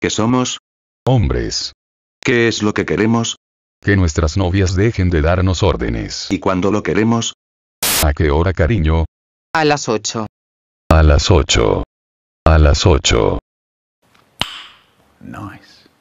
¿Qué somos hombres. ¿Qué es lo que queremos? Que nuestras novias dejen de darnos órdenes. ¿Y cuando lo queremos? ¿A qué hora, cariño? A las ocho. A las ocho. A las 8. Nice.